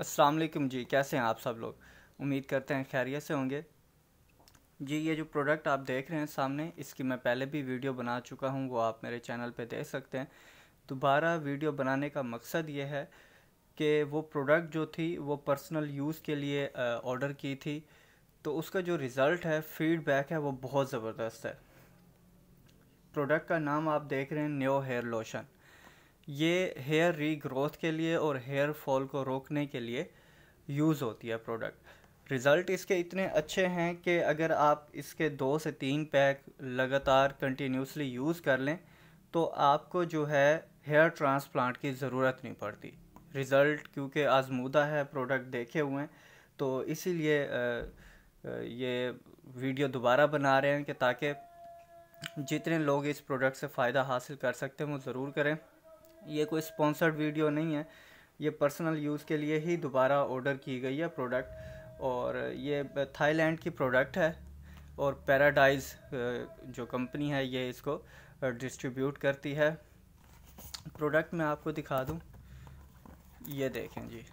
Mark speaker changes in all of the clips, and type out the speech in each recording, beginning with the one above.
Speaker 1: असलम जी कैसे हैं आप सब लोग उम्मीद करते हैं खैरियत से होंगे जी ये जो प्रोडक्ट आप देख रहे हैं सामने इसकी मैं पहले भी वीडियो बना चुका हूँ वो आप मेरे चैनल पे देख सकते हैं दोबारा वीडियो बनाने का मकसद ये है कि वो प्रोडक्ट जो थी वो पर्सनल यूज़ के लिए ऑर्डर की थी तो उसका जो रिज़ल्ट है फीडबैक है वो बहुत ज़बरदस्त है प्रोडक्ट का नाम आप देख रहे हैं न्यो हेयर लोशन ये हेयर रीग्रोथ के लिए और हेयर फॉल को रोकने के लिए यूज़ होती है प्रोडक्ट रिज़ल्ट इसके इतने अच्छे हैं कि अगर आप इसके दो से तीन पैक लगातार कंटिन्यूसली यूज़ कर लें तो आपको जो है हेयर ट्रांसप्लांट की ज़रूरत नहीं पड़ती रिज़ल्ट क्योंकि आजमूदा है प्रोडक्ट देखे हुए हैं तो इसीलिए ये वीडियो दोबारा बना रहे हैं कि ताकि जितने लोग इस प्रोडक्ट से फ़ायदा हासिल कर सकते हैं वो ज़रूर करें ये कोई स्पॉन्सर्ड वीडियो नहीं है ये पर्सनल यूज़ के लिए ही दोबारा ऑर्डर की गई है प्रोडक्ट और ये थाईलैंड की प्रोडक्ट है और पैराडाइज जो कंपनी है ये इसको डिस्ट्रीब्यूट करती है प्रोडक्ट मैं आपको दिखा दूँ ये देखें जी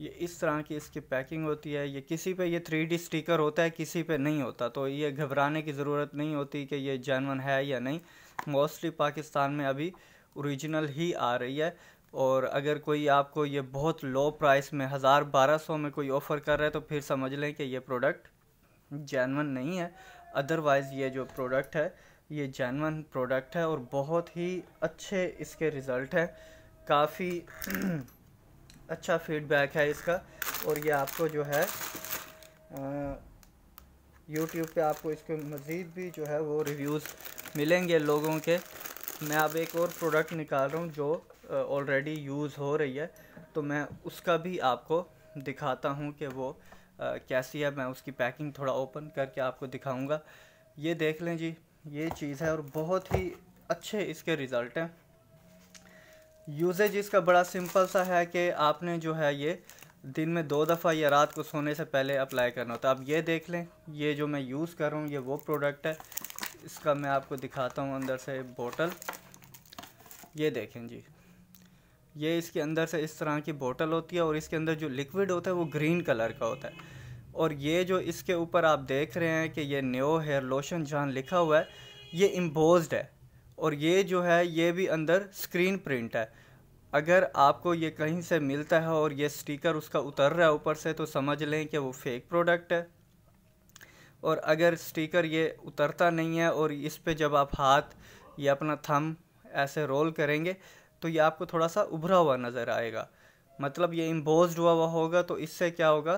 Speaker 1: ये इस तरह की इसकी पैकिंग होती है ये किसी पे ये थ्री डी स्टिकर होता है किसी पे नहीं होता तो ये घबराने की ज़रूरत नहीं होती कि ये जैनवन है या नहीं मोस्टली पाकिस्तान में अभी ओरिजिनल ही आ रही है और अगर कोई आपको ये बहुत लो प्राइस में हज़ार बारह सौ में कोई ऑफ़र कर रहा है तो फिर समझ लें कि ये प्रोडक्ट जैनवन नहीं है अदरवाइज़ ये जो प्रोडक्ट है ये जैनवन प्रोडक्ट है और बहुत ही अच्छे इसके रिज़ल्ट हैं काफ़ी अच्छा फीडबैक है इसका और ये आपको जो है यूट्यूब पे आपको इसके मज़ीद भी जो है वो रिव्यूज़ मिलेंगे लोगों के मैं अब एक और प्रोडक्ट निकाल रहा हूँ जो ऑलरेडी यूज़ हो रही है तो मैं उसका भी आपको दिखाता हूँ कि वो कैसी है मैं उसकी पैकिंग थोड़ा ओपन करके आपको दिखाऊँगा ये देख लें जी ये चीज़ है और बहुत ही अच्छे इसके रिज़ल्ट हैं यूजेज इसका बड़ा सिंपल सा है कि आपने जो है ये दिन में दो दफ़ा या रात को सोने से पहले अप्लाई करना होता है अब ये देख लें ये जो मैं यूज़ कर रहा हूँ ये वो प्रोडक्ट है इसका मैं आपको दिखाता हूँ अंदर से बोतल ये देखें जी ये इसके अंदर से इस तरह की बोतल होती है और इसके अंदर जो लिक्विड होता है वो ग्रीन कलर का होता है और ये जो इसके ऊपर आप देख रहे हैं कि ये न्यो हेयर लोशन जहाँ लिखा हुआ है ये इम्बोज है और ये जो है ये भी अंदर स्क्रीन प्रिंट है अगर आपको ये कहीं से मिलता है और ये स्टिकर उसका उतर रहा है ऊपर से तो समझ लें कि वो फेक प्रोडक्ट है और अगर स्टिकर ये उतरता नहीं है और इस पर जब आप हाथ या अपना थम ऐसे रोल करेंगे तो ये आपको थोड़ा सा उभरा हुआ नज़र आएगा मतलब ये इम्बोज हुआ हुआ होगा तो इससे क्या होगा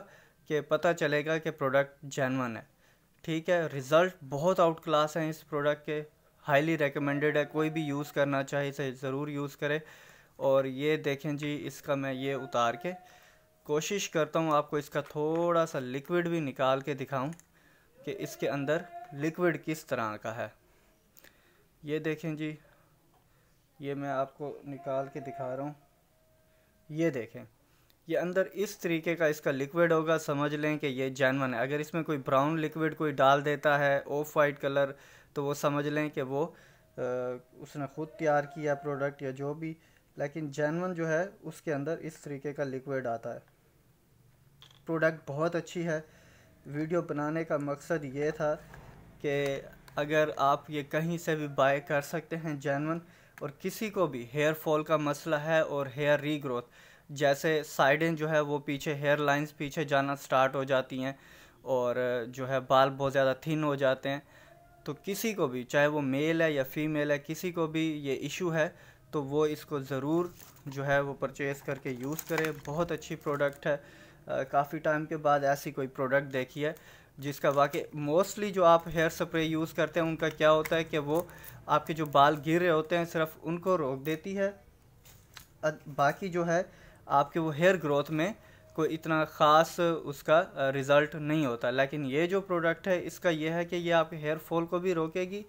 Speaker 1: कि पता चलेगा कि प्रोडक्ट जैनवन है ठीक है रिज़ल्ट बहुत आउट क्लास हैं इस प्रोडक्ट के हाईली रिकमेंडेड है कोई भी यूज़ करना चाहे इसे ज़रूर यूज़ करें और ये देखें जी इसका मैं ये उतार के कोशिश करता हूँ आपको इसका थोड़ा सा लिक्विड भी निकाल के दिखाऊँ कि इसके अंदर लिक्विड किस तरह का है ये देखें जी ये मैं आपको निकाल के दिखा रहा हूँ ये देखें ये अंदर इस तरीके का इसका लिक्विड होगा समझ लें कि ये जैनवन है अगर इसमें कोई ब्राउन लिक्विड कोई डाल देता है ऑफ वाइट कलर तो वो समझ लें कि वो आ, उसने ख़ुद तैयार किया प्रोडक्ट या जो भी लेकिन जैनवन जो है उसके अंदर इस तरीके का लिक्विड आता है प्रोडक्ट बहुत अच्छी है वीडियो बनाने का मकसद ये था कि अगर आप ये कहीं से भी बाय कर सकते हैं जैनवन और किसी को भी हेयर फॉल का मसला है और हेयर रीग्रोथ जैसे साइडें जो है वो पीछे हेयर लाइंस पीछे जाना स्टार्ट हो जाती हैं और जो है बाल बहुत ज़्यादा थिन हो जाते हैं तो किसी को भी चाहे वो मेल है या फीमेल है किसी को भी ये इशू है तो वो इसको ज़रूर जो है वो परचेज़ करके यूज़ करें बहुत अच्छी प्रोडक्ट है काफ़ी टाइम के बाद ऐसी कोई प्रोडक्ट देखी है जिसका वाकई मोस्टली जो आप हेयर स्प्रे यूज़ करते हैं उनका क्या होता है कि वो आपके जो बाल गिर रहे होते हैं सिर्फ उनको रोक देती है बाकी जो है आपके वो हेयर ग्रोथ में कोई इतना ख़ास उसका रिज़ल्ट नहीं होता लेकिन ये जो प्रोडक्ट है इसका ये है कि ये आपके हेयर फॉल को भी रोकेगी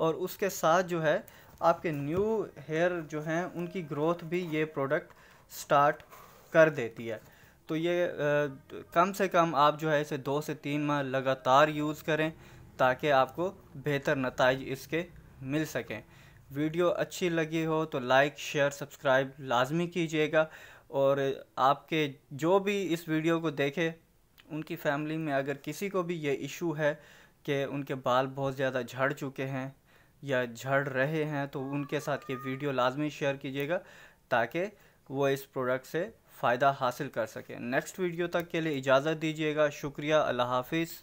Speaker 1: और उसके साथ जो है आपके न्यू हेयर जो हैं उनकी ग्रोथ भी ये प्रोडक्ट स्टार्ट कर देती है तो ये कम से कम आप जो है इसे दो से तीन माह लगातार यूज़ करें ताकि आपको बेहतर नतज इसके मिल सकें वीडियो अच्छी लगी हो तो लाइक शेयर सब्सक्राइब लाजमी कीजिएगा और आपके जो भी इस वीडियो को देखे उनकी फैमिली में अगर किसी को भी ये इशू है कि उनके बाल बहुत ज़्यादा झड़ चुके हैं या झड़ रहे हैं तो उनके साथ ये वीडियो लाजमी शेयर कीजिएगा ताकि वो इस प्रोडक्ट से फ़ायदा हासिल कर सकें नेक्स्ट वीडियो तक के लिए इजाज़त दीजिएगा शुक्रिया अल्लाह हाफिज़